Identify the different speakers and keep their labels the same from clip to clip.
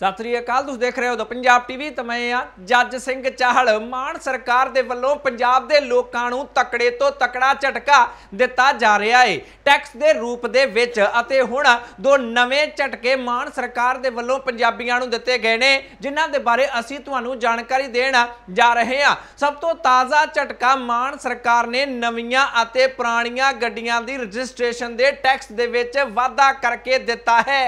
Speaker 1: ਸਤਿ ਸ੍ਰੀ ਅਕਾਲ ਤੁਸੀਂ ਦੇਖ ਰਹੇ ਹੋ ਦ ਪੰਜਾਬ ਟੀਵੀ ਤੇ ਮੈਂ ਆ ਜੱਜ ਸਿੰਘ ਚਾਹਲ ਮਾਨ ਸਰਕਾਰ ਦੇ ਵੱਲੋਂ ਪੰਜਾਬ ਦੇ ਲੋਕਾਂ ਨੂੰ ਤਕੜੇ ਤੋਂ ਤਕੜਾ ਝਟਕਾ ਦਿੱਤਾ ਜਾ ਰਿਹਾ ਏ ਟੈਕਸ ਦੇ ਰੂਪ ਦੇ ਵਿੱਚ ਅਤੇ ਹੁਣ ਦੋ ਨਵੇਂ ਝਟਕੇ ਮਾਨ ਸਰਕਾਰ ਦੇ ਵੱਲੋਂ ਪੰਜਾਬੀਆਂ ਨੂੰ ਦਿੱਤੇ ਗਏ ਨੇ ਜਿਨ੍ਹਾਂ ਦੇ ਬਾਰੇ ਅਸੀਂ ਤੁਹਾਨੂੰ ਜਾਣਕਾਰੀ ਦੇਣ ਜਾ ਰਹੇ ਹਾਂ ਸਭ ਤੋਂ ਤਾਜ਼ਾ ਝਟਕਾ ਮਾਨ ਸਰਕਾਰ ਨੇ ਨਵੀਆਂ ਅਤੇ ਪੁਰਾਣੀਆਂ ਗੱਡੀਆਂ ਦੀ ਰਜਿਸਟ੍ਰੇਸ਼ਨ ਦੇ ਟੈਕਸ ਦੇ ਵਿੱਚ ਵਾਧਾ ਕਰਕੇ ਦਿੱਤਾ ਹੈ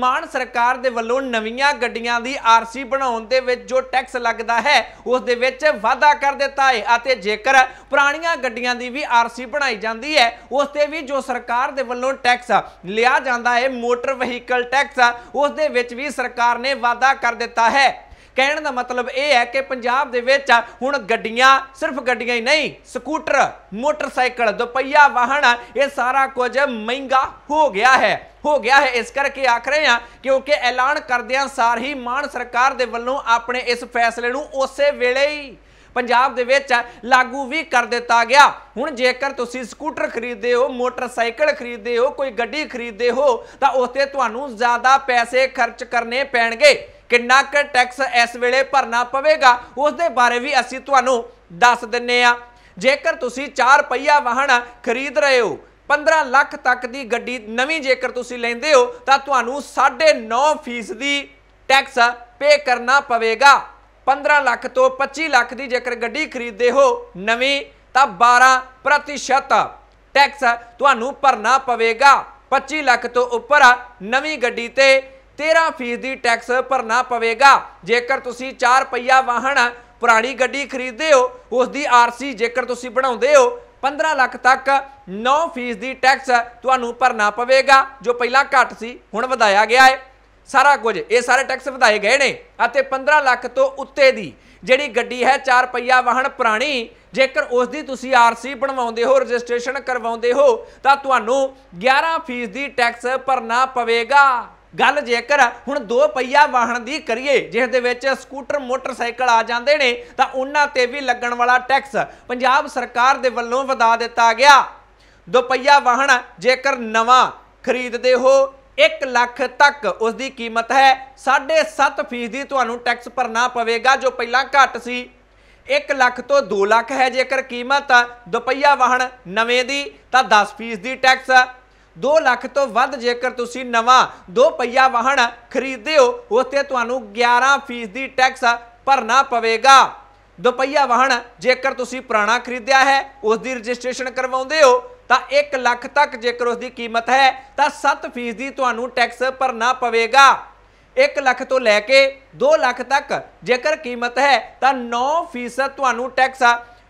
Speaker 1: ਮਾਨ ਸਰਕਾਰ ਦੇ ਵੱਲੋਂ ਨਵੀਆਂ ਗੱਡੀਆਂ ਦੀ ਆਰਸੀ ਬਣਾਉਣ ਦੇ ਵਿੱਚ ਜੋ ਟੈਕਸ ਲੱਗਦਾ ਹੈ ਉਸ ਦੇ ਵਿੱਚ ਵਾਧਾ ਕਰ ਦਿੱਤਾ ਹੈ ਅਤੇ ਜੇਕਰ ਪੁਰਾਣੀਆਂ ਗੱਡੀਆਂ ਦੀ ਵੀ ਆਰਸੀ ਬਣਾਈ ਜਾਂਦੀ ਹੈ ਉਸ ਤੇ ਵੀ ਜੋ ਸਰਕਾਰ ਦੇ ਵੱਲੋਂ ਟੈਕਸ ਲਿਆ ਜਾਂਦਾ ਹੈ ਮੋਟਰ ਵਹੀਕਲ ਟੈਕਸ ਉਸ ਦੇ ਵਿੱਚ ਵੀ ਸਰਕਾਰ ਨੇ ਵਾਧਾ ਕਰ ਦਿੱਤਾ ਹੈ ਕਹਿਣ ਦਾ ਮਤਲਬ ਇਹ ਹੈ ਕਿ ਪੰਜਾਬ ਦੇ ਵਿੱਚ ਹੁਣ ਗੱਡੀਆਂ ਸਿਰਫ ਗੱਡੀਆਂ ਹੀ ਨਹੀਂ ਸਕੂਟਰ ਮੋਟਰਸਾਈਕਲ ਦੁਪਹੀਆ ਵਾਹਨ ਇਹ ਸਾਰਾ ਕੁਝ ਮਹਿੰਗਾ ਹੋ ਗਿਆ ਹੈ ਹੋ ਗਿਆ ਹੈ ਇਸ ਕਰਕੇ ਆਖ ਰਹੇ ਹਾਂ ਕਿਉਂਕਿ ਐਲਾਨ ਕਰਦਿਆਂ ਸਾਰ ਹੀ ਮਾਨ ਸਰਕਾਰ ਦੇ ਵੱਲੋਂ ਆਪਣੇ ਇਸ ਫੈਸਲੇ ਨੂੰ ਉਸੇ ਵੇਲੇ ਹੀ ਪੰਜਾਬ ਦੇ ਵਿੱਚ ਲਾਗੂ ਵੀ ਕਰ ਦਿੱਤਾ ਗਿਆ ਹੁਣ ਜੇਕਰ ਤੁਸੀਂ ਸਕੂਟਰ ਖਰੀਦਦੇ ਹੋ ਮੋਟਰਸਾਈਕਲ ਖਰੀਦਦੇ ਹੋ ਕੋਈ ਗੱਡੀ ਖਰੀਦਦੇ ਹੋ ਤਾਂ ਉਸ ਤੇ ਤੁਹਾਨੂੰ ਜ਼ਿਆਦਾ ਪੈਸੇ ਖਰਚ ਕਰਨੇ ਪੈਣਗੇ ਕਿੰਨਾ ਕੁ ਟੈਕਸ ਇਸ ਵੇਲੇ ਭਰਨਾ ਪਵੇਗਾ ਉਸ ਦੇ ਬਾਰੇ ਵੀ ਅਸੀਂ ਤੁਹਾਨੂੰ ਦੱਸ ਦਿੰਨੇ ਆ ਜੇਕਰ ਤੁਸੀਂ 4 ਪਹੀਆ ਵਾਹਨ ਖਰੀਦ ਰਹੇ ਹੋ 15 ਲੱਖ ਤੱਕ ਦੀ ਗੱਡੀ ਨਵੀਂ ਜੇਕਰ ਤੁਸੀਂ ਲੈਂਦੇ ਹੋ ਤਾਂ ਤੁਹਾਨੂੰ 9.5% ਦੀ ਟੈਕਸ ਪੇ ਕਰਨਾ ਪਵੇਗਾ 15 ਲੱਖ ਤੋਂ 25 ਲੱਖ ਦੀ ਜੇਕਰ ਗੱਡੀ ਖਰੀਦਦੇ ਹੋ ਨਵੀਂ ਤਾਂ 12% ਟੈਕਸ ਤੁਹਾਨੂੰ ਭਰਨਾ ਪਵੇਗਾ 25 ਲੱਖ ਤੋਂ ਉੱਪਰ ਨਵੀਂ ਗੱਡੀ ਤੇ 13% ਦੀ ਟੈਕਸ ਭਰਨਾ ਪਵੇਗਾ ਜੇਕਰ ਤੁਸੀਂ 4 ਪਹੀਆ ਵਾਹਨ ਪੁਰਾਣੀ ਗੱਡੀ ਖਰੀਦਦੇ ਹੋ ਉਸ ਦੀ ਆਰਸੀ ਜੇਕਰ ਤੁਸੀਂ ਬਣਾਉਂਦੇ ਹੋ 15 ਲੱਖ ਤੱਕ 9% ਦੀ ਟੈਕਸ ਤੁਹਾਨੂੰ ਭਰਨਾ ਪਵੇਗਾ ਜੋ ਪਹਿਲਾਂ ਘੱਟ ਸੀ ਹੁਣ ਵਧਾਇਆ ਗਿਆ ਹੈ ਸਾਰਾ ਕੁਝ ਇਹ ਸਾਰੇ ਟੈਕਸ ਵਧਾਏ ਗਏ ਨੇ ਅਤੇ 15 ਲੱਖ ਤੋਂ ਉੱਤੇ ਦੀ ਜਿਹੜੀ ਗੱਡੀ ਹੈ 4 ਪਹੀਆ ਵਾਹਨ ਪੁਰਾਣੀ ਜੇਕਰ ਉਸ ਦੀ ਤੁਸੀਂ ਆਰਸੀ ਬਣਵਾਉਂਦੇ ਹੋ ਰਜਿਸਟ੍ਰੇਸ਼ਨ ਕਰਵਾਉਂਦੇ ਹੋ ਤਾਂ ਤੁਹਾਨੂੰ 11% ਦੀ ਟੈਕਸ ਭਰਨਾ ਪਵੇਗਾ ਗੱਲ ਜੇਕਰ ਹੁਣ ਦੋ ਪਹੀਆ ਵਾਹਨ ਦੀ ਕਰੀਏ ਜਿਸ ਦੇ ਵਿੱਚ ਸਕੂਟਰ ਮੋਟਰਸਾਈਕਲ ਆ ਜਾਂਦੇ ਨੇ ਤਾਂ ਉਹਨਾਂ ਤੇ ਵੀ ਲੱਗਣ ਵਾਲਾ ਟੈਕਸ ਪੰਜਾਬ ਸਰਕਾਰ ਦੇ ਵੱਲੋਂ ਵਧਾ ਦਿੱਤਾ ਗਿਆ ਦੋ ਪਹੀਆ ਵਾਹਨ ਜੇਕਰ ਨਵਾਂ ਖਰੀਦਦੇ ਹੋ 1 ਲੱਖ ਤੱਕ ਉਸ ਦੀ ਕੀਮਤ ਹੈ 7.5% ਤੁਹਾਨੂੰ ਟੈਕਸ ਭਰਨਾ ਪਵੇਗਾ ਜੋ ਪਹਿਲਾਂ ਘੱਟ ਸੀ 1 ਲੱਖ ਤੋਂ 2 ਲੱਖ ਹੈ ਜੇਕਰ ਕੀਮਤ ਦੁਪਹੀਆ ਵਾਹਨ ਨਵੇਂ ਦੀ ਤਾਂ 10% ਦੀ ਟੈਕਸ 2 ਲੱਖ ਤੋਂ ਵੱਧ ਜੇਕਰ ਤੁਸੀਂ ਨਵਾਂ ਦੋ ਪਹੀਆ ਵਾਹਨ ਖਰੀਦਦੇ ਹੋ ਉਸ ਤੇ ਤੁਹਾਨੂੰ 11% ਦੀ ਟੈਕਸ ਭਰਨਾ ਪਵੇਗਾ ਦੋ ਪਹੀਆ ਵਾਹਨ ਜੇਕਰ ਤੁਸੀਂ ਪੁਰਾਣਾ ਖਰੀਦਿਆ ਹੈ ਉਸ ਦੀ ਰਜਿਸਟ੍ਰੇਸ਼ਨ ਕਰਵਾਉਂਦੇ ਹੋ ਤਾਂ 1 ਲੱਖ ਤੱਕ ਜੇਕਰ ਉਸ ਦੀ ਕੀਮਤ ਹੈ ਤਾਂ 7% ਦੀ ਤੁਹਾਨੂੰ ਟੈਕਸ ਭਰਨਾ ਪਵੇਗਾ 1 ਲੱਖ ਤੋਂ ਲੈ ਕੇ 2 ਲੱਖ ਤੱਕ ਜੇਕਰ ਕੀਮਤ ਹੈ ਤਾਂ 9% ਤੁਹਾਨੂੰ ਟੈਕਸ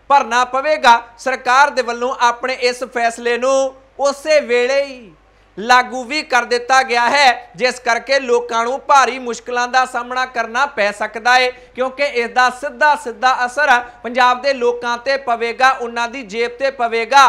Speaker 1: ਭਰਨਾ ਪਵੇਗਾ ਸਰਕਾਰ ਦੇ ਵੱਲੋਂ ਆਪਣੇ ਇਸ ਫੈਸਲੇ ਨੂੰ ਉਸੇ ਵੇਲੇ ਹੀ ਲਾਗੂ ਵੀ ਕਰ ਦਿੱਤਾ ਗਿਆ ਹੈ ਜਿਸ ਕਰਕੇ ਲੋਕਾਂ ਨੂੰ ਭਾਰੀ ਮੁਸ਼ਕਲਾਂ ਦਾ ਸਾਹਮਣਾ ਕਰਨਾ ਪੈ ਸਕਦਾ ਹੈ ਕਿਉਂਕਿ ਇਸ ਦਾ ਸਿੱਧਾ ਸਿੱਧਾ ਅਸਰ ਪੰਜਾਬ ਦੇ ਲੋਕਾਂ ਤੇ ਪਵੇਗਾ ਉਹਨਾਂ ਦੀ ਜੇਬ ਤੇ ਪਵੇਗਾ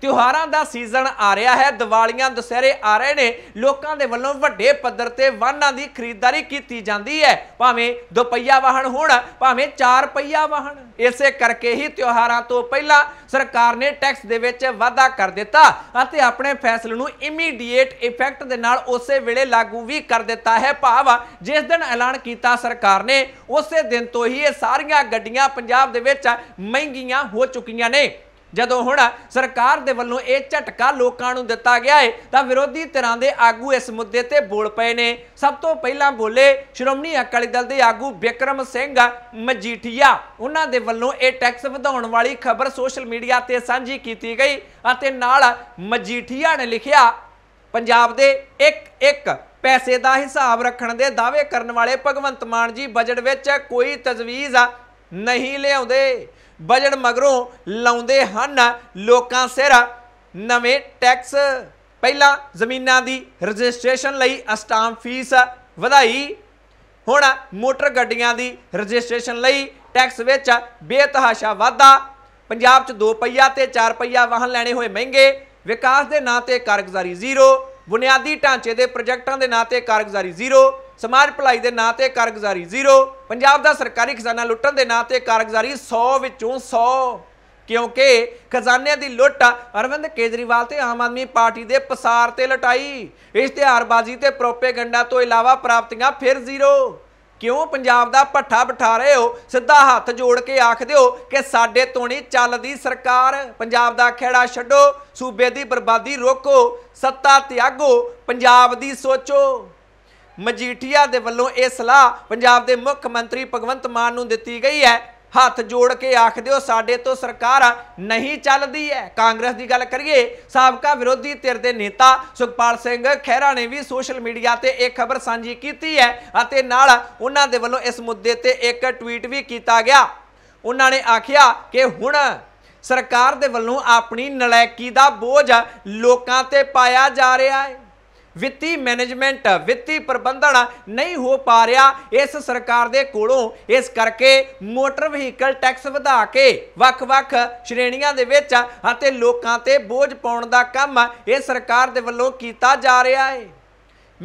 Speaker 1: ਤਿਉਹਾਰਾਂ ਦਾ ਸੀਜ਼ਨ ਆ ਰਿਹਾ ਹੈ ਦੀਵਾਲੀਆਂ ਦੁਸਹਿਰੇ ਆ ਰਹੇ ਨੇ ਲੋਕਾਂ ਦੇ ਵੱਲੋਂ ਵੱਡੇ ਪੱਧਰ ਤੇ ਵਾਹਨਾਂ ਦੀ ਖਰੀਦਦਾਰੀ ਕੀਤੀ ਜਾਂਦੀ ਹੈ ਭਾਵੇਂ ਦੁਪਹੀਆ ਵਾਹਨ ਹੋਣ ਭਾਵੇਂ ਚਾਰ ਪਹੀਆ ਵਾਹਨ ਇਸੇ ਕਰਕੇ ਹੀ ਤਿਉਹਾਰਾਂ ਤੋਂ ਪਹਿਲਾਂ ਸਰਕਾਰ ਨੇ ਟੈਕਸ ਦੇ ਵਿੱਚ ਵਾਧਾ ਕਰ ਦਿੱਤਾ ਅਤੇ ਆਪਣੇ ਫੈਸਲੇ ਨੂੰ ਇਮੀਡੀਏਟ ਇਫੈਕਟ ਦੇ ਨਾਲ ਉਸੇ ਵੇਲੇ ਲਾਗੂ ਵੀ ਕਰ ਦਿੱਤਾ ਹੈ ਭਾਵ ਜਿਸ ਦਿਨ ਐਲਾਨ ਕੀਤਾ ਸਰਕਾਰ ਨੇ ਉਸੇ ਦਿਨ ਤੋਂ ਹੀ ਇਹ ਸਾਰੀਆਂ ਗੱਡੀਆਂ ਪੰਜਾਬ ਦੇ ਵਿੱਚ ਮਹਿੰਗੀਆਂ ਹੋ ਚੁੱਕੀਆਂ ਨੇ ਜਦੋਂ ਹੁਣ ਸਰਕਾਰ ਦੇ ਵੱਲੋਂ ਇਹ ਝਟਕਾ ਲੋਕਾਂ ਨੂੰ ਦਿੱਤਾ ਗਿਆ ਹੈ ਤਾਂ ਵਿਰੋਧੀ ਧਿਰਾਂ ਦੇ ਆਗੂ ਇਸ ਮੁੱਦੇ ਤੇ ਬੋਲ ਪਏ ਨੇ ਸਭ ਤੋਂ ਪਹਿਲਾਂ ਬੋਲੇ ਸ਼੍ਰੋਮਣੀ ਅਕਾਲੀ ਦਲ ਦੇ ਆਗੂ ਵਿਕਰਮ ਸਿੰਘ ਮਜੀਠੀਆ ਉਹਨਾਂ ਦੇ ਵੱਲੋਂ ਇਹ ਟੈਕਸ ਵਧਾਉਣ ਵਾਲੀ ਖਬਰ ਸੋਸ਼ਲ ਮੀਡੀਆ ਤੇ ਸਾਂਝੀ ਕੀਤੀ ਗਈ ਅਤੇ ਨਾਲ ਮਜੀਠੀਆ ਨੇ ਲਿਖਿਆ ਪੰਜਾਬ ਦੇ ਇੱਕ ਇੱਕ ਪੈਸੇ ਦਾ ਹਿਸਾਬ ਰੱਖਣ ਦੇ ਦਾਅਵੇ ਕਰਨ ਵਾਲੇ ਭਗਵੰਤ ਮਾਨ ਜੀ ਬਜਟ ਵਿੱਚ ਕੋਈ ਤਜਵੀਜ਼ ਨਹੀਂ ਲਿਆਉਂਦੇ ਬਜਟ ਮਗਰੋਂ ਲਾਉਂਦੇ ਹਨ ਲੋਕਾਂ ਸਿਰ ਨਵੇਂ ਟੈਕਸ ਪਹਿਲਾਂ ਜ਼ਮੀਨਾਂ ਦੀ ਰਜਿਸਟ੍ਰੇਸ਼ਨ ਲਈ ਅਸਟਾਮ ਫੀਸ ਵਧਾਈ ਹੁਣ ਮੋਟਰ ਗੱਡੀਆਂ ਦੀ ਰਜਿਸਟ੍ਰੇਸ਼ਨ ਲਈ ਟੈਕਸ ਵਿੱਚ ਬੇਤਹਾਸ਼ਾ ਵਾਧਾ ਪੰਜਾਬ 'ਚ 2 ਪਹੀਆ ਤੇ 4 ਪਹੀਆ ਵਾਹਨ ਲੈਣੇ ਹੋਏ ਮਹਿੰਗੇ ਵਿਕਾਸ ਦੇ ਨਾਂ ਤੇ ਕਾਰਗੁਜ਼ਾਰੀ ਜ਼ੀਰੋ ਬੁਨਿਆਦੀ ਢਾਂਚੇ ਦੇ ਪ੍ਰੋਜੈਕਟਾਂ ਦੇ ਨਾਂ ਤੇ ਕਾਰਗੁਜ਼ਾਰੀ ਜ਼ੀਰੋ ਸਮਾਜ ਭਲਾਈ ਦੇ ਨਾਂ ਤੇ ਕਾਰਗੁਜ਼ਾਰੀ 0 ਪੰਜਾਬ ਦਾ ਸਰਕਾਰੀ ਖਜ਼ਾਨਾ ਲੁੱਟਣ ਦੇ ਨਾਂ ਤੇ ਕਾਰਗੁਜ਼ਾਰੀ 100 ਵਿੱਚੋਂ 100 ਕਿਉਂਕਿ ਖਜ਼ਾਨਿਆਂ ਦੀ ਲੁੱਟ ਅਰਵਿੰਦ ਕੇਜਰੀਵਾਲ ਤੇ ਆਮ ਆਦਮੀ ਪਾਰਟੀ ਦੇ ਪਸਾਰ ਤੇ ਲਟਾਈ ਇਸ਼ਤਿਹਾਰਬਾਜ਼ੀ ਤੇ ਪ੍ਰੋਪੇਗੰਡਾ ਤੋਂ ਇਲਾਵਾ ਪ੍ਰਾਪਤੀਆਂ ਫਿਰ 0 ਕਿਉਂ ਪੰਜਾਬ ਦਾ ਪੱਠਾ ਬਿਠਾ ਰਹੇ ਹੋ ਸਿੱਧਾ ਹੱਥ ਜੋੜ ਕੇ ਆਖਦੇ ਹੋ ਕਿ ਸਾਡੇ ਤੋਂ ਨਹੀਂ ਚੱਲਦੀ ਸਰਕਾਰ ਪੰਜਾਬ ਦਾ ਖੇੜਾ ਛੱਡੋ ਸੂਬੇ ਦੀ ਬਰਬਾਦੀ ਰੋਕੋ ਸੱਤਾ ਤਿਆਗੋ ਪੰਜਾਬ ਦੀ ਸੋਚੋ ਮਜੀਠੀਆ ਦੇ ਵੱਲੋਂ ਇਹ ਸਲਾਹ ਪੰਜਾਬ ਦੇ ਮੁੱਖ ਮੰਤਰੀ ਭਗਵੰਤ ਮਾਨ ਨੂੰ ਦਿੱਤੀ ਗਈ ਹੈ ਹੱਥ ਜੋੜ ਕੇ ਆਖਦੇ ਹੋ ਸਾਡੇ ਤੋਂ ਸਰਕਾਰ ਨਹੀਂ ਚੱਲਦੀ ਹੈ ਕਾਂਗਰਸ ਦੀ ਗੱਲ ਕਰੀਏ ਸਾਬਕਾ ਵਿਰੋਧੀ ਧਿਰ ਦੇ ਨੇਤਾ ਸੁਖਪਾਲ ਸਿੰਘ ਖਹਿਰਾ ਨੇ ਵੀ ਸੋਸ਼ਲ ਮੀਡੀਆ ਤੇ ਇਹ ਖਬਰ ਸਾਂਝੀ ਕੀਤੀ ਹੈ ਅਤੇ ਨਾਲ ਉਹਨਾਂ ਦੇ ਵੱਲੋਂ ਇਸ ਮੁੱਦੇ ਤੇ ਇੱਕ ਟਵੀਟ ਵੀ ਕੀਤਾ ਗਿਆ ਉਹਨਾਂ ਨੇ ਆਖਿਆ ਕਿ ਹੁਣ ਸਰਕਾਰ ਦੇ ਵੱਲੋਂ ਆਪਣੀ ਨਲਾਇਕੀ ਦਾ ਬੋਝ ਲੋਕਾਂ ਤੇ ਪਾਇਆ ਜਾ ਰਿਹਾ ਹੈ ਵਿੱਤੀ ਮੈਨੇਜਮੈਂਟ ਵਿੱਤੀ ਪ੍ਰਬੰਧਨ ਨਹੀਂ ਹੋ ਪਾ ਰਿਹਾ ਇਸ ਸਰਕਾਰ ਦੇ ਕੋਲੋਂ ਇਸ ਕਰਕੇ ਮੋਟਰ ਵਹੀਕਲ ਟੈਕਸ ਵਧਾ ਕੇ ਵੱਖ-ਵੱਖ ਸ਼੍ਰੇਣੀਆਂ ਦੇ ਵਿੱਚ ਅਤੇ ਲੋਕਾਂ ਤੇ ਬੋਝ ਪਾਉਣ ਦਾ ਕੰਮ ਇਹ ਸਰਕਾਰ ਦੇ ਵੱਲੋਂ ਕੀਤਾ ਜਾ ਰਿਹਾ ਹੈ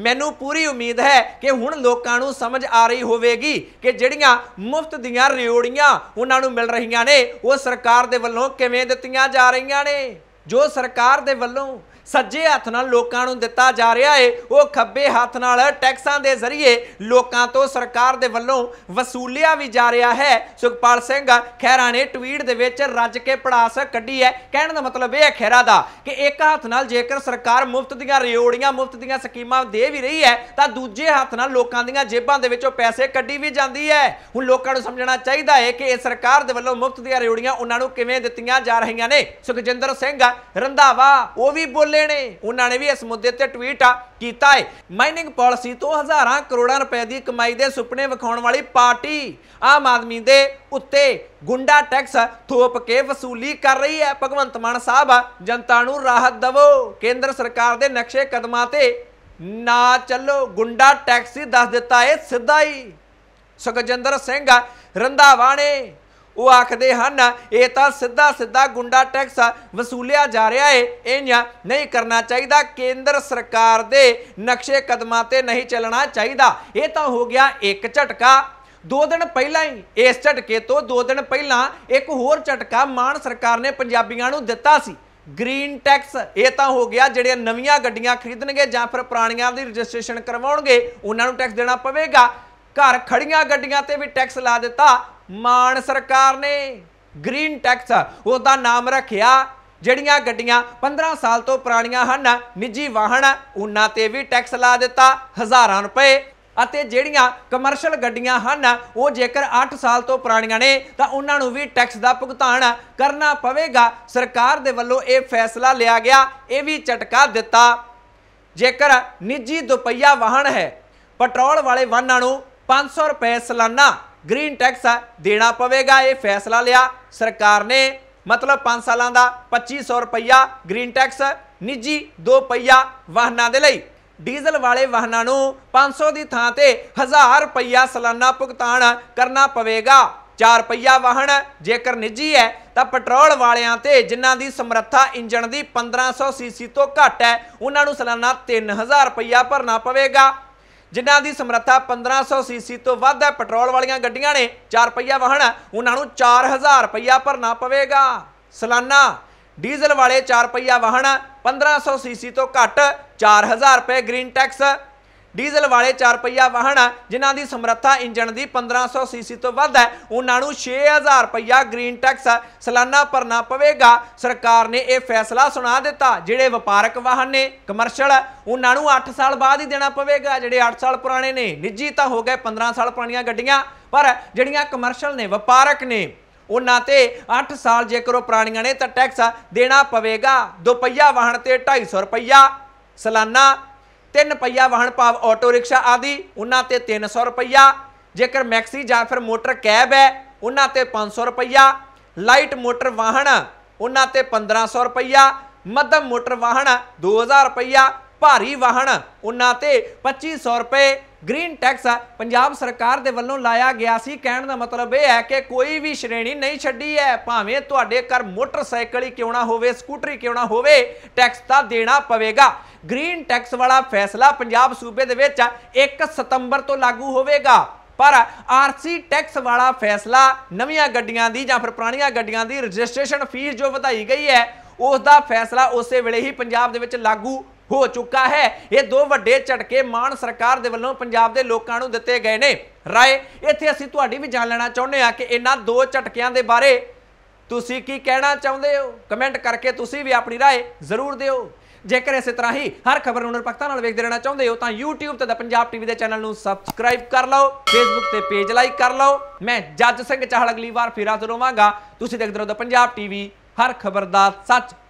Speaker 1: ਮੈਨੂੰ ਪੂਰੀ ਉਮੀਦ ਹੈ ਕਿ ਹੁਣ ਲੋਕਾਂ ਨੂੰ ਸਮਝ ਆ ਰਹੀ ਹੋਵੇਗੀ ਕਿ ਜਿਹੜੀਆਂ ਮੁਫਤ ਦੀਆਂ ਰਿਓੜੀਆਂ ਉਹਨਾਂ ਨੂੰ ਮਿਲ ਰਹੀਆਂ ਨੇ ਉਹ ਸਰਕਾਰ ਦੇ ਵੱਲੋਂ ਕਿਵੇਂ ਦਿੱਤੀਆਂ ਜਾ ਰਹੀਆਂ ਨੇ ਜੋ ਸਰਕਾਰ ਦੇ ਵੱਲੋਂ ਸੱਜੇ ਹੱਥ ਨਾਲ ਲੋਕਾਂ ਨੂੰ ਦਿੱਤਾ ਜਾ ਰਿਹਾ ਏ ਉਹ ਖੱਬੇ ਹੱਥ ਨਾਲ ਟੈਕਸਾਂ ਦੇ ਜ਼ਰੀਏ ਲੋਕਾਂ ਤੋਂ ਸਰਕਾਰ ਦੇ ਵੱਲੋਂ ਵਸੂਲਿਆ ਵੀ ਜਾ ਰਿਹਾ ਹੈ ਸੁਖਪਾਲ ਸਿੰਘ ਖਹਿਰਾ ਨੇ ਟਵੀਟ ਦੇ ਵਿੱਚ ਰੱਜ ਕੇ ਪੜਾਸ ਕੱਢੀ ਹੈ ਕਹਿਣ ਦਾ ਮਤਲਬ ਇਹ ਹੈ ਖਹਿਰਾ ਦਾ ਕਿ ਇੱਕ ਹੱਥ ਨਾਲ ਜੇਕਰ ਸਰਕਾਰ ਮੁਫਤ ਦੀਆਂ ਰਿਓੜੀਆਂ ਮੁਫਤ ਦੀਆਂ ਸਕੀਮਾਂ ਦੇ ਵੀ ਰਹੀ ਹੈ ਤਾਂ ਦੂਜੇ ਹੱਥ ਨਾਲ ਲੋਕਾਂ ਦੀਆਂ ਜੇਬਾਂ ਦੇ ਵਿੱਚੋਂ ਪੈਸੇ ਕੱਢੀ ਵੀ ਜਾਂਦੀ ਹੈ ਹੁਣ ਲੋਕਾਂ ਨੂੰ ਸਮਝਣਾ ਚਾਹੀਦਾ ਹੈ ਕਿ ਇਹ ਸਰਕਾਰ ਦੇ ਵੱਲੋਂ ਮੁਫਤ ਦੀਆਂ ਰਿਓੜੀਆਂ ਉਹਨਾਂ ਨੂੰ ਕਿਵੇਂ ਦਿੱਤੀਆਂ ਜਾ ਰਹੀਆਂ ਨੇ ਸੁਖਜਿੰਦਰ ਸਿੰਘ ਰੰਧਾਵਾ ਉਹ ਵੀ ਬੋਲ ਖੋਲੇ ਨੇ ਉਹਨਾਂ ਨੇ ਵੀ ਇਸ ਮੁੱਦੇ ਤੇ ਟਵੀਟ ਕੀਤਾ ਹੈ ਮਾਈਨਿੰਗ ਪਾਲਿਸੀ ਤੋਂ ਹਜ਼ਾਰਾਂ ਕਰੋੜਾਂ ਰੁਪਏ ਦੀ ਕਮਾਈ ਦੇ ਸੁਪਨੇ ਵਿਖਾਉਣ ਵਾਲੀ ਪਾਰਟੀ ਆਮ ਆਦਮੀ ਦੇ ਉੱਤੇ ਗੁੰਡਾ ਟੈਕਸ ਥੋਪ ਕੇ ਵਸੂਲੀ ਕਰ ਰਹੀ ਹੈ ਭਗਵੰਤ ਮਾਨ ਸਾਹਿਬ ਜਨਤਾ ਨੂੰ ਰਾਹਤ ਦਿਵੋ ਕੇਂਦਰ ਸਰਕਾਰ ਦੇ ਨਕਸ਼ੇ ਕਦਮਾਂ ਤੇ ਨਾ ਚੱਲੋ ਗੁੰਡਾ ਟੈਕਸ ਹੀ ਦੱਸ ਦਿੱਤਾ ਏ ਸਿੱਧਾ ਹੀ ਸੁਖਜਿੰਦਰ ਸਿੰਘ ਰੰਧਾਵਾ ਨੇ ਉਹ ਆਖਦੇ ਹਨ ਇਹ ਤਾਂ ਸਿੱਧਾ ਸਿੱਧਾ ਗੁੰਡਾ ਟੈਕਸ ਵਸੂਲਿਆ ਜਾ ਰਿਹਾ ਏ ਇਹ ਨਹੀਂ ਕਰਨਾ ਚਾਹੀਦਾ ਕੇਂਦਰ ਸਰਕਾਰ ਦੇ ਨਕਸ਼ੇ ਕਦਮਾਂ ਤੇ ਨਹੀਂ ਚੱਲਣਾ ਚਾਹੀਦਾ ਇਹ ਤਾਂ ਹੋ ਗਿਆ ਇੱਕ ਝਟਕਾ ਦੋ ਦਿਨ ਪਹਿਲਾਂ ਹੀ ਇਸ ਝਟਕੇ ਤੋਂ ਦੋ ਦਿਨ ਪਹਿਲਾਂ ਇੱਕ ਹੋਰ ਝਟਕਾ ਮਾਨ ਸਰਕਾਰ ਨੇ ਪੰਜਾਬੀਆਂ ਨੂੰ ਦਿੱਤਾ ਸੀ ਗ੍ਰੀਨ ਟੈਕਸ ਇਹ ਤਾਂ ਹੋ ਗਿਆ ਜਿਹੜੇ ਨਵੀਆਂ ਗੱਡੀਆਂ ਖਰੀਦਣਗੇ ਜਾਂ ਫਿਰ ਪੁਰਾਣੀਆਂ ਦੀ ਰਜਿਸਟ੍ਰੇਸ਼ਨ ਕਰਵਾਉਣਗੇ ਉਹਨਾਂ ਨੂੰ ਟੈਕਸ ਦੇਣਾ ਪਵੇਗਾ ਘਰ ਖੜੀਆਂ ਗੱਡੀਆਂ ਤੇ ਵੀ ਟੈਕਸ ਲਾ ਦਿੱਤਾ ਮਾਨ ਸਰਕਾਰ ਨੇ ਗ੍ਰੀਨ ਟੈਕਸ ਉਹਦਾ ਨਾਮ ਰੱਖਿਆ ਜਿਹੜੀਆਂ ਗੱਡੀਆਂ 15 ਸਾਲ ਤੋਂ ਪੁਰਾਣੀਆਂ ਹਨ ਨਿੱਜੀ ਵਾਹਨ ਉਹਨਾਂ ਤੇ ਵੀ ਟੈਕਸ ਲਾ ਦਿੱਤਾ ਹਜ਼ਾਰਾਂ ਰੁਪਏ ਅਤੇ ਜਿਹੜੀਆਂ ਕਮਰਸ਼ੀਅਲ ਗੱਡੀਆਂ ਹਨ ਉਹ ਜੇਕਰ 8 ਸਾਲ ਤੋਂ ਪੁਰਾਣੀਆਂ ਨੇ ਤਾਂ ਉਹਨਾਂ ਨੂੰ ਵੀ ਟੈਕਸ ਦਾ ਭੁਗਤਾਨ ਕਰਨਾ ਪਵੇਗਾ ਸਰਕਾਰ ਦੇ ਵੱਲੋਂ ਇਹ ਫੈਸਲਾ ਲਿਆ ਗਿਆ ਇਹ ਵੀ ਝਟਕਾ ਦਿੱਤਾ ਜੇਕਰ ਨਿੱਜੀ ਦੁਪਹੀਆ ਵਾਹਨ ਹੈ ਪੈਟਰੋਲ ਵਾਲੇ ਵਾਹਨਾਂ ਨੂੰ 500 ਰੁਪਏ ਸਾਲਾਨਾ ਗ੍ਰੀਨ ਟੈਕਸ ਦੇਣਾ ਪਵੇਗਾ ਇਹ ਫੈਸਲਾ ਲਿਆ ਸਰਕਾਰ ਨੇ ਮਤਲਬ 5 ਸਾਲਾਂ ਦਾ 2500 ਰੁਪਇਆ ਗ੍ਰੀਨ ਟੈਕਸ ਨਿੱਜੀ ਦੋ ਪਹੀਆ ਵਾਹਨਾਂ ਦੇ ਲਈ ਡੀਜ਼ਲ ਵਾਲੇ ਵਾਹਨਾਂ ਨੂੰ 500 ਦੀ ਥਾਂ ਤੇ 1000 ਰੁਪਇਆ ਸਾਲਾਨਾ ਭੁਗਤਾਨ ਕਰਨਾ ਪਵੇਗਾ 4 ਪਹੀਆ ਵਾਹਨ ਜੇਕਰ ਨਿੱਜੀ ਹੈ ਤਾਂ ਪੈਟਰੋਲ ਵਾਲਿਆਂ ਤੇ ਜਿਨ੍ਹਾਂ ਦੀ ਸਮਰੱਥਾ ਇੰਜਣ ਦੀ 1500 ਸੀਸੀ ਤੋਂ ਘੱਟ ਹੈ ਉਹਨਾਂ ਨੂੰ ਸਾਲਾਨਾ 3000 ਰੁਪਇਆ ਭਰਨਾ ਪਵੇਗਾ ਜਿਨ੍ਹਾਂ ਦੀ ਸਮਰੱਥਾ 1500 ਸੀਸੀ ਤੋਂ ਵੱਧ ਹੈ ਪੈਟਰੋਲ ਵਾਲੀਆਂ ਗੱਡੀਆਂ ਨੇ 4 ਪਹੀਆ ਵਾਹਨ ਉਹਨਾਂ ਨੂੰ 4000 ਰੁਪਇਆ ਭਰਨਾ ਪਵੇਗਾ ਸਾਲਾਨਾ ਡੀਜ਼ਲ ਵਾਲੇ 4 ਪਹੀਆ ਵਾਹਨ 1500 ਸੀਸੀ ਤੋਂ ਘੱਟ 4000 ਰੁਪਏ ਗ੍ਰੀਨ ਟੈਕਸ ਡੀਜ਼ਲ ਵਾਲੇ 4 ਪਹੀਆ ਵਾਹਨ ਜਿਨ੍ਹਾਂ ਦੀ ਸਮਰੱਥਾ ਇੰਜਣ ਦੀ 1500 ਸੀਸੀ ਤੋਂ ਵੱਧ ਹੈ ਉਹਨਾਂ ਨੂੰ 6000 ਰੁਪਇਆ ਗ੍ਰੀਨ ਟੈਕਸ ਸਾਲਾਨਾ ਭਰਨਾ ਪਵੇਗਾ ਸਰਕਾਰ ਨੇ ਇਹ ਫੈਸਲਾ ਸੁਣਾ ਦਿੱਤਾ ਜਿਹੜੇ ਵਪਾਰਕ ਵਾਹਨ ਨੇ ਕਮਰਸ਼ਲ ਉਹਨਾਂ ਨੂੰ 8 ਸਾਲ ਬਾਅਦ ਹੀ ਦੇਣਾ ਪਵੇਗਾ ਜਿਹੜੇ 8 ਸਾਲ ਪੁਰਾਣੇ ਨੇ ਨਿੱਜੀ ਤਾਂ ਹੋ ਗਏ 15 ਸਾਲ ਪੁਰਾਣੀਆਂ ਗੱਡੀਆਂ ਪਰ ਜਿਹੜੀਆਂ ਕਮਰਸ਼ਲ ਨੇ ਵਪਾਰਕ ਨੇ ਉਹਨਾਂ ਤੇ 8 ਸਾਲ ਜੇਕਰ ਉਹ ਪੁਰਾਣੀਆਂ ਨੇ ਤਾਂ ਟੈਕਸ ਦੇਣਾ ਪਵੇਗਾ ਦੁਪਹੀਆ ਵਾਹਨ ਤੇ 250 ਰੁਪਇਆ ਸਾਲਾਨਾ ਤਿੰਨ ਪਹੀਆ ਵਾਹਨ ਭਾਵ ਆਟੋ ਰਿਕਸ਼ਾ ਆਦਿ ਉਹਨਾਂ ਤੇ 300 ਰੁਪਇਆ ਜੇਕਰ ਮੈਕਸੀ ਜਾਂ ਫਿਰ ਮੋਟਰ ਕੈਬ ਹੈ ਉਹਨਾਂ ਤੇ 500 ਰੁਪਇਆ ਲਾਈਟ ਮੋਟਰ ਵਾਹਨ ਉਹਨਾਂ ਤੇ 1500 ਰੁਪਇਆ ਮੱਧਮ ਮੋਟਰ ਵਾਹਨ 2000 ਰੁਪਇਆ ਭਾਰੀ ਵਾਹਨ ਉਹਨਾਂ ਤੇ 2500 ਰੁਪਏ ਗ੍ਰੀਨ ਟੈਕਸ ਆ ਪੰਜਾਬ ਸਰਕਾਰ ਦੇ ਵੱਲੋਂ ਲਾਇਆ ਗਿਆ ਸੀ ਕਹਿਣ ਦਾ ਮਤਲਬ ਇਹ ਹੈ ਕਿ ਕੋਈ ਵੀ ਸ਼੍ਰੇਣੀ ਨਹੀਂ ਛੱਡੀ ਹੈ ਭਾਵੇਂ ਤੁਹਾਡੇ ਘਰ ਮੋਟਰਸਾਈਕਲ ਹੀ ਕਿਉਣਾ ਹੋਵੇ ਸਕੂਟਰੀ ਕਿਉਣਾ ਹੋਵੇ ਟੈਕਸ ਤਾਂ ਦੇਣਾ ਪਵੇਗਾ ਗ੍ਰੀਨ ਟੈਕਸ ਵਾਲਾ ਫੈਸਲਾ ਪੰਜਾਬ ਸੂਬੇ ਦੇ ਵਿੱਚ 1 ਸਤੰਬਰ ਤੋਂ ਲਾਗੂ ਹੋਵੇਗਾ ਪਰ ਆਰਸੀ ਟੈਕਸ ਵਾਲਾ ਫੈਸਲਾ ਨਵੀਆਂ ਗੱਡੀਆਂ ਦੀ ਜਾਂ ਫਿਰ ਪੁਰਾਣੀਆਂ ਗੱਡੀਆਂ ਦੀ ਰਜਿਸਟ੍ਰੇਸ਼ਨ ਫੀਸ ਜੋ ਵਧਾਈ ਗਈ ਹੈ ਉਸ ਦਾ ਫੈਸਲਾ ਉਸੇ ਵੇਲੇ ਹੀ ਪੰਜਾਬ ਦੇ ਵਿੱਚ ਲਾਗੂ ਹੋ ਚੁੱਕਾ ਹੈ ਇਹ ਦੋ ਵੱਡੇ ਝਟਕੇ ਮਾਨ ਸਰਕਾਰ ਦੇ ਵੱਲੋਂ ਪੰਜਾਬ ਦੇ ਲੋਕਾਂ ਨੂੰ ਦਿੱਤੇ ਗਏ ਨੇ ਰਾਏ ਇੱਥੇ ਅਸੀਂ ਤੁਹਾਡੀ ਵੀ ਜਾਣ ਲੈਣਾ ਚਾਹੁੰਦੇ ਹਾਂ ਕਿ ਇਹਨਾਂ ਦੋ ਝਟਕਿਆਂ ਦੇ ਬਾਰੇ ਤੁਸੀਂ ਕੀ ਕਹਿਣਾ ਚਾਹੁੰਦੇ ਹੋ ਕਮੈਂਟ ਕਰਕੇ ਤੁਸੀਂ ਵੀ ਆਪਣੀ رائے ਜ਼ਰੂਰ ਦਿਓ ਜੇਕਰ ਇਸੇ ਤਰ੍ਹਾਂ ਹੀ ਹਰ ਖਬਰ ਨੂੰ ਨਿਰਪੱਖਤਾ ਨਾਲ ਵੇਖਦੇ ਰਹਿਣਾ ਚਾਹੁੰਦੇ ਹੋ ਤਾਂ YouTube ਤੇ ਦਾ ਪੰਜਾਬ ਟੀਵੀ ਦੇ ਚੈਨਲ ਨੂੰ ਸਬਸਕ੍ਰਾਈਬ ਕਰ ਲਓ Facebook ਤੇ ਪੇਜ ਲਾਈਕ ਕਰ ਲਓ ਮੈਂ ਜੱਜ ਸਿੰਘ ਚਾਹਲ ਅਗਲੀ ਵਾਰ ਫੇਰ ਹਾਜ਼ਰ ਹੋਵਾਂਗਾ ਤੁਸੀਂ ਦੇਖਦੇ ਰਹੋ ਦਾ ਪੰਜਾਬ ਟੀਵੀ ਹਰ ਖਬਰ ਦਾ ਸੱਚ